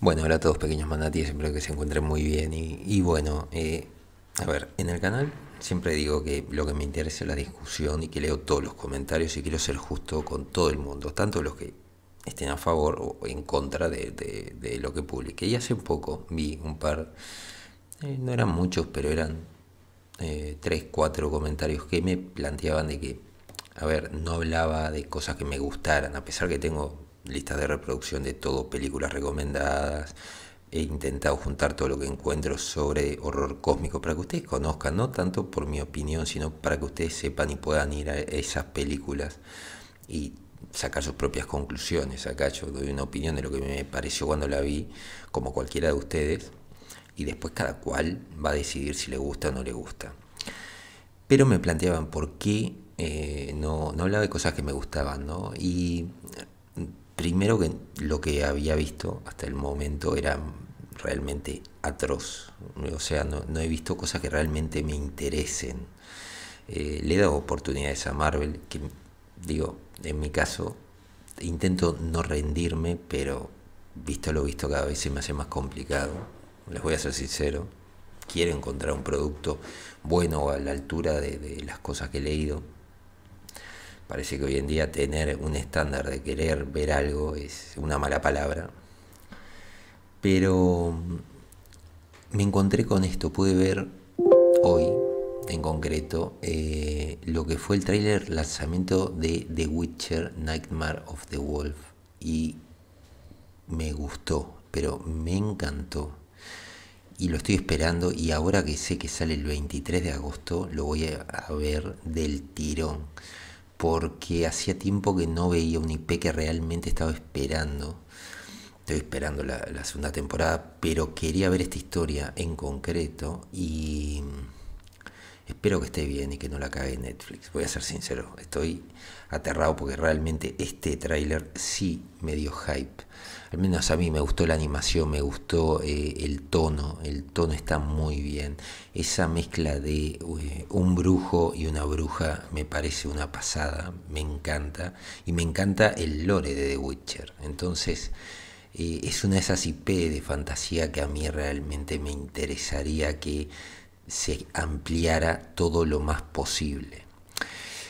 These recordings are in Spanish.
Bueno, hola a todos pequeños manatíes, espero que se encuentren muy bien. Y, bueno, eh, a ver, en el canal siempre digo que lo que me interesa es la discusión y que leo todos los comentarios y quiero ser justo con todo el mundo, tanto los que estén a favor o en contra de, lo que publique. Y hace poco vi un par, eh, no eran muchos, pero eran eh, tres, cuatro comentarios que me planteaban de que, a ver, no hablaba de cosas que me gustaran, a pesar que tengo listas de reproducción de todo, películas recomendadas. He intentado juntar todo lo que encuentro sobre horror cósmico para que ustedes conozcan, no tanto por mi opinión, sino para que ustedes sepan y puedan ir a esas películas y sacar sus propias conclusiones. Acá yo doy una opinión de lo que me pareció cuando la vi, como cualquiera de ustedes, y después cada cual va a decidir si le gusta o no le gusta. Pero me planteaban por qué eh, no, no hablaba de cosas que me gustaban, ¿no? Y primero que lo que había visto hasta el momento era realmente atroz. O sea, no, he visto cosas que realmente me interesen. Eh, le he dado oportunidades a Marvel, que digo, en mi caso, intento no rendirme, pero visto lo visto cada vez se me hace más complicado. Les voy a ser sincero. Quiero encontrar un producto bueno a la altura de las cosas que he leído Parece que hoy en día tener un estándar de querer ver algo es una mala palabra. Pero mm, me encontré con esto, pude ver hoy en concreto eh, lo que fue el tráiler lanzamiento de The Witcher Nightmare of the Wolf y me gustó, pero me encantó y lo estoy esperando y ahora que sé que sale el 23 de agosto lo voy a ver del tirón porque hacía tiempo que no veía un IP que realmente estaba esperando. Estoy esperando la, la segunda temporada, pero quería ver esta historia en concreto y Espero que esté bien y que no la cague Netflix. Voy a ser sincero, estoy aterrado porque realmente este tráiler sí me dio hype. Al menos a mí me gustó la animación, me gustó eh, el tono, el tono está muy bien. Esa mezcla de eh, un brujo y una bruja me parece una pasada, me encanta. Y me encanta el lore de The Witcher. Entonces... Eh, es una de esas IP de fantasía que a mí realmente me interesaría que se ampliara todo lo más posible.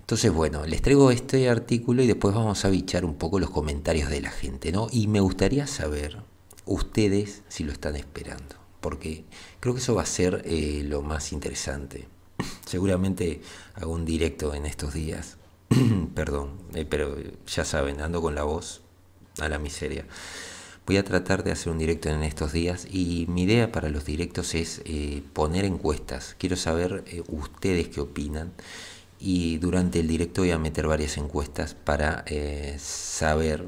Entonces, bueno, les traigo este artículo y después vamos a bichar un poco los comentarios de la gente, ¿no? Y me gustaría saber ustedes si lo están esperando, porque creo que eso va a ser eh, lo más interesante. Seguramente hago un directo en estos días, perdón, eh, pero ya saben, ando con la voz a la miseria. Voy a tratar de hacer un directo en estos días y mi idea para los directos es eh, poner encuestas. Quiero saber eh, ustedes qué opinan y durante el directo voy a meter varias encuestas para eh, saber,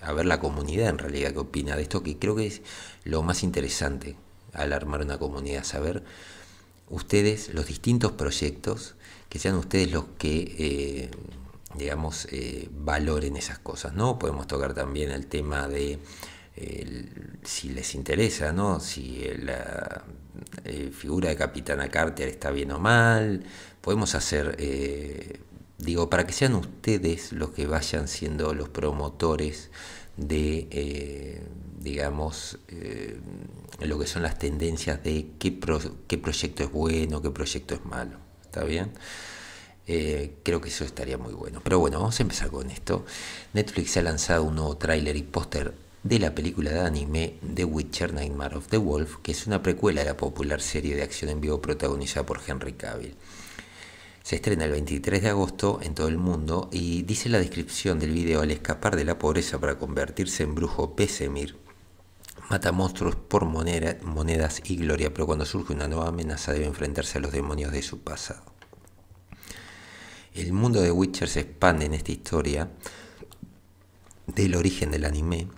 a ver la comunidad en realidad qué opina de esto, que creo que es lo más interesante al armar una comunidad, saber ustedes los distintos proyectos, que sean ustedes los que digamos, eh, en esas cosas, ¿no? Podemos tocar también el tema de si les interesa, ¿no? Si la eh, figura de Capitana Carter está bien o mal. Podemos hacer, eh, digo, para que sean ustedes los que vayan siendo los promotores de, eh, digamos, lo que son las tendencias de qué, qué proyecto es bueno, qué proyecto es malo. ¿Está bien? Eh, creo que eso estaría muy bueno. Pero bueno, vamos a empezar con esto. Netflix ha lanzado un nuevo tráiler y póster de la película de anime The Witcher Nightmare of the Wolf, que es una precuela de la popular serie de acción en vivo protagonizada por Henry Cavill. Se estrena el 23 de agosto en todo el mundo y dice la descripción del video al escapar de la pobreza para convertirse en brujo Pesemir. Mata monstruos por monedas y gloria, pero cuando surge una nueva amenaza debe enfrentarse a los demonios de su pasado el mundo de Witcher se expande en esta historia del origen del anime.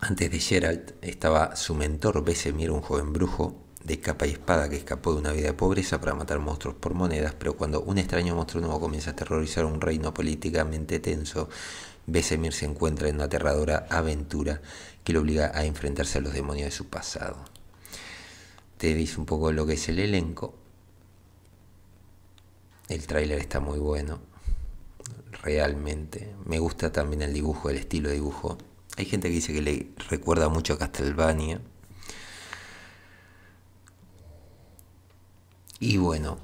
Antes de Geralt estaba su mentor Besemir, un joven brujo de capa y espada que escapó de una vida de pobreza para matar monstruos por monedas, pero cuando un extraño monstruo nuevo comienza a aterrorizar un reino políticamente tenso, Besemir se encuentra en una aterradora aventura que lo obliga a enfrentarse a los demonios de su pasado. Te dice un poco lo que es el elenco. El tráiler está muy bueno, realmente. Me gusta también el dibujo, el estilo de dibujo. Hay gente que dice que le recuerda mucho a Castlevania. Y bueno,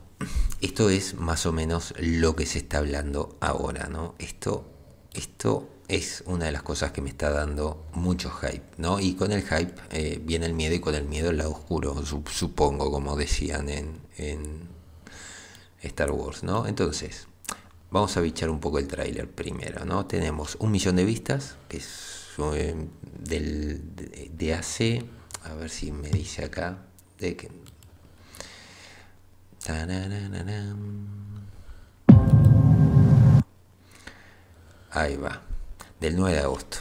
esto es más o menos lo que se está hablando ahora, ¿no? Esto, esto es una de las cosas que me está dando mucho hype, ¿no? Y con el hype eh, viene el miedo y con el miedo el lado oscuro, supongo, como decían en Star Wars, ¿no? Entonces, vamos a bichar un poco el tráiler primero, ¿no? Tenemos un millón de vistas, que es eh, del, de, a ver si me dice acá, de que... Ahí va, del 9 de agosto.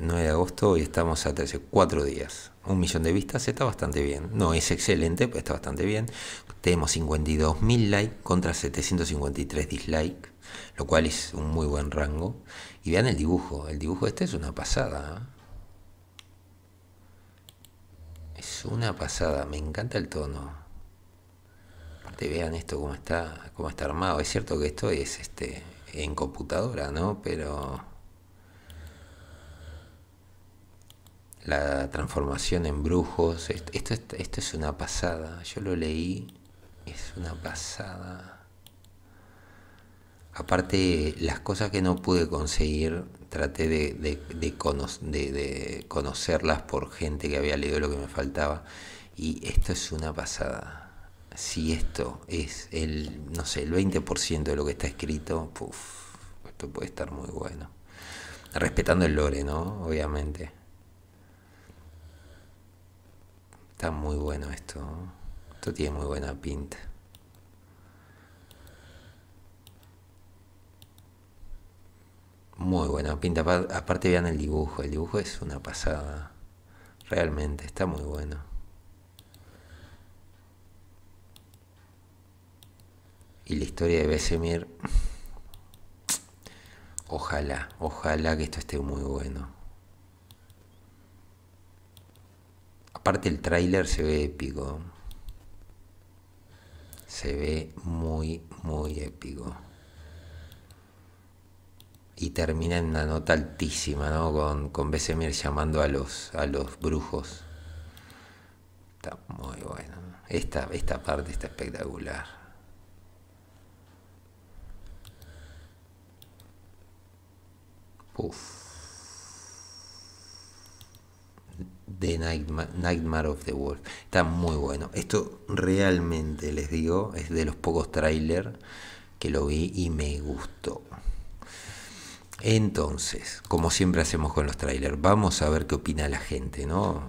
9 de agosto y estamos a 13, 4 días. Un millón de vistas está bastante bien. No es excelente, pero está bastante bien. Tenemos 52.000 likes contra 753 dislikes, lo cual es un muy buen rango. Y vean el dibujo. El dibujo este es una pasada. ¿eh? Es una pasada. Me encanta el tono. Aparte, vean esto cómo está, cómo está armado. Es cierto que esto es este en computadora, ¿no? Pero la transformación en brujos. Esto, esto, es una pasada. Yo lo leí. Es una pasada. Aparte, las cosas que no pude conseguir, traté de, de, conocerlas por gente que había leído lo que me faltaba. Y esto es una pasada. Si esto es el, no sé, el 20% de lo que está escrito, esto puede estar muy bueno. Respetando el lore, ¿no? Obviamente. Está muy bueno esto. Esto tiene muy buena pinta. Muy buena pinta. Aparte vean el dibujo. El dibujo es una pasada. Realmente está muy bueno. Y la historia de Besemir. Ojalá, ojalá que esto esté muy bueno. Aparte el tráiler se ve épico. Se ve muy, muy épico. Y termina en una nota altísima, ¿no? Con, con Besemir llamando a los, a los brujos. Está muy bueno. Esta, esta parte está espectacular. Uf. The Nightmare, of the Wolf. Está muy bueno. Esto realmente, les digo, es de los pocos trailers que lo vi y me gustó. Entonces, como siempre hacemos con los trailers, vamos a ver qué opina la gente, ¿no?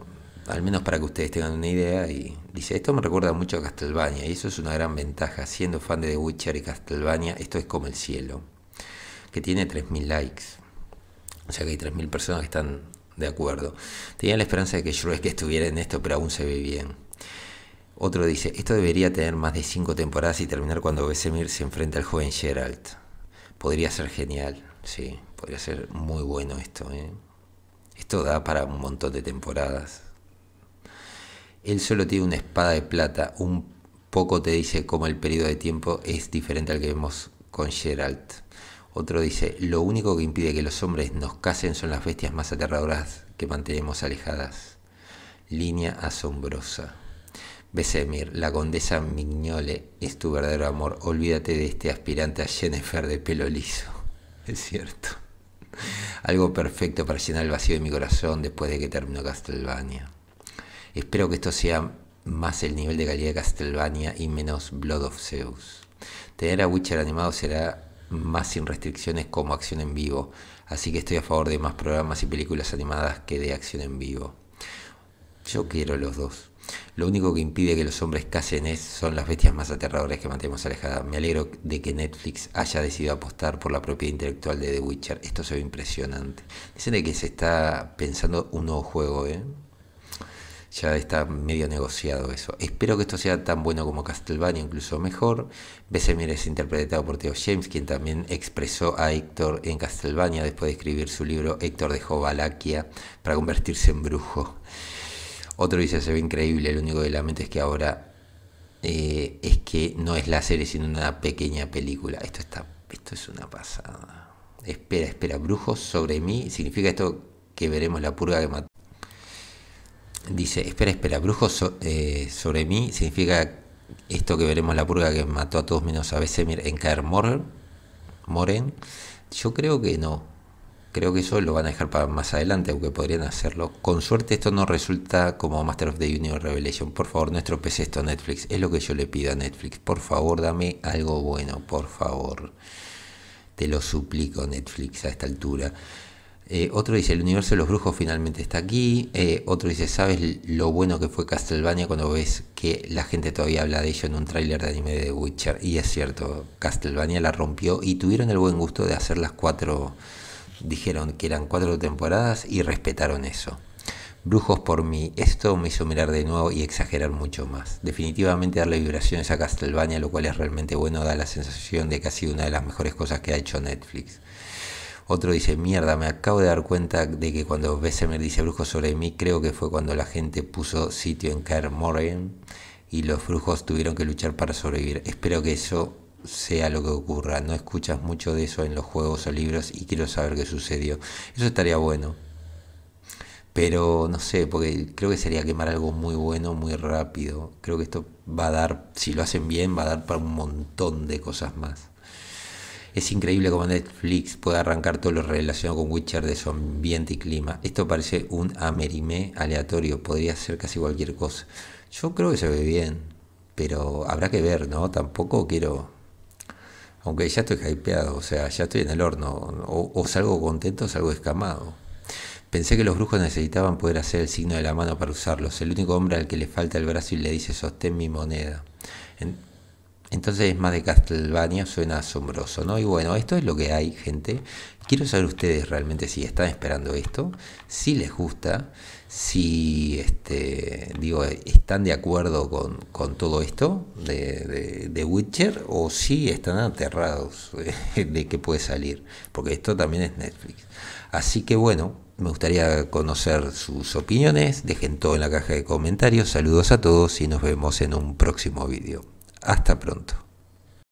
Al menos para que ustedes tengan una idea. Y dice, esto me recuerda mucho a Castlevania y eso es una gran ventaja. Siendo fan de The Witcher y Castlevania, esto es como el cielo. Que tiene 3.000 likes. O sea que hay 3.000 personas que están de acuerdo. Tenía la esperanza de que Shrek estuviera en esto, pero aún se ve bien. Otro dice, esto debería tener más de cinco temporadas y terminar cuando Besemir se enfrenta al joven Geralt. Podría ser genial, sí, podría ser muy bueno esto. ¿eh? Esto da para un montón de temporadas. Él solo tiene una espada de plata, un poco te dice cómo el periodo de tiempo es diferente al que vemos con Geralt. Otro dice, lo único que impide que los hombres nos casen son las bestias más aterradoras que mantenemos alejadas. Línea asombrosa. Besemir, la condesa Mignole es tu verdadero amor. Olvídate de este aspirante a Jennifer de pelo liso. Es cierto. Algo perfecto para llenar el vacío de mi corazón después de que terminó Castelvania. Espero que esto sea más el nivel de calidad de Castlevania y menos Blood of Zeus. Tener a Witcher animado será más sin restricciones como acción en vivo. Así que estoy a favor de más programas y películas animadas que de acción en vivo. Yo quiero los dos. Lo único que impide que los hombres casen es, son las bestias más aterradoras que mantenemos alejadas. Me alegro de que Netflix haya decidido apostar por la propiedad intelectual de The Witcher. Esto se ve impresionante. Dicen que se está pensando un nuevo juego, ¿eh? ya está medio negociado eso. Espero que esto sea tan bueno como Castlevania, incluso mejor. Besemir es interpretado por Theo James, quien también expresó a Héctor en Castlevania después de escribir su libro Héctor dejó Valaquia para convertirse en brujo. Otro dice, se ve increíble, lo único que lamento es que ahora eh, es que no es la serie, sino una pequeña película. Esto, está, esto es una pasada. Espera, espera, brujos sobre mí. ¿Significa esto que veremos la purga de mató? Dice, espera, espera, brujo eh, sobre mí significa esto que veremos la purga que mató a todos menos a Besemir en Caer Moren. Moren. Yo creo que no. Creo que eso lo van a dejar para más adelante, aunque podrían hacerlo. Con suerte esto no resulta como Master of the Universe Revelation. Por favor, no pese esto Netflix. Es lo que yo le pido a Netflix. Por favor, dame algo bueno, por favor. Te lo suplico Netflix a esta altura. Eh, otro dice, el universo de los brujos finalmente está aquí. Eh, otro dice, ¿sabes lo bueno que fue Castlevania cuando ves que la gente todavía habla de ello en un tráiler de anime de Witcher? Y es cierto, Castlevania la rompió y tuvieron el buen gusto de hacer las cuatro, dijeron que eran cuatro temporadas y respetaron eso. Brujos por mí, esto me hizo mirar de nuevo y exagerar mucho más. Definitivamente darle vibraciones a Castlevania, lo cual es realmente bueno, da la sensación de que ha sido una de las mejores cosas que ha hecho Netflix. Otro dice, mierda, me acabo de dar cuenta de que cuando Bessemer dice brujos sobre mí, creo que fue cuando la gente puso sitio en Caer Morgan y los brujos tuvieron que luchar para sobrevivir. Espero que eso sea lo que ocurra. No escuchas mucho de eso en los juegos o libros y quiero saber qué sucedió. Eso estaría bueno. Pero no sé, porque creo que sería quemar algo muy bueno, muy rápido. Creo que esto va a dar, si lo hacen bien, va a dar para un montón de cosas más. Es increíble cómo Netflix puede arrancar todo lo relacionado con Witcher de su ambiente y clima. Esto parece un amerimé aleatorio, podría ser casi cualquier cosa. Yo creo que se ve bien, pero habrá que ver, ¿no? Tampoco quiero... Aunque ya estoy hypeado, o sea, ya estoy en el horno. O, salgo contento o salgo escamado. Pensé que los brujos necesitaban poder hacer el signo de la mano para usarlos. El único hombre al que le falta el brazo y le dice sostén mi moneda. Entonces más de Castlevania suena asombroso, ¿no? Y bueno, esto es lo que hay, gente. Quiero saber ustedes realmente si están esperando esto, si les gusta, si este, digo, están de acuerdo con, todo esto de, de, Witcher o si están aterrados de que puede salir, porque esto también es Netflix. Así que bueno, me gustaría conocer sus opiniones, dejen todo en la caja de comentarios, saludos a todos y nos vemos en un próximo vídeo. Hasta pronto.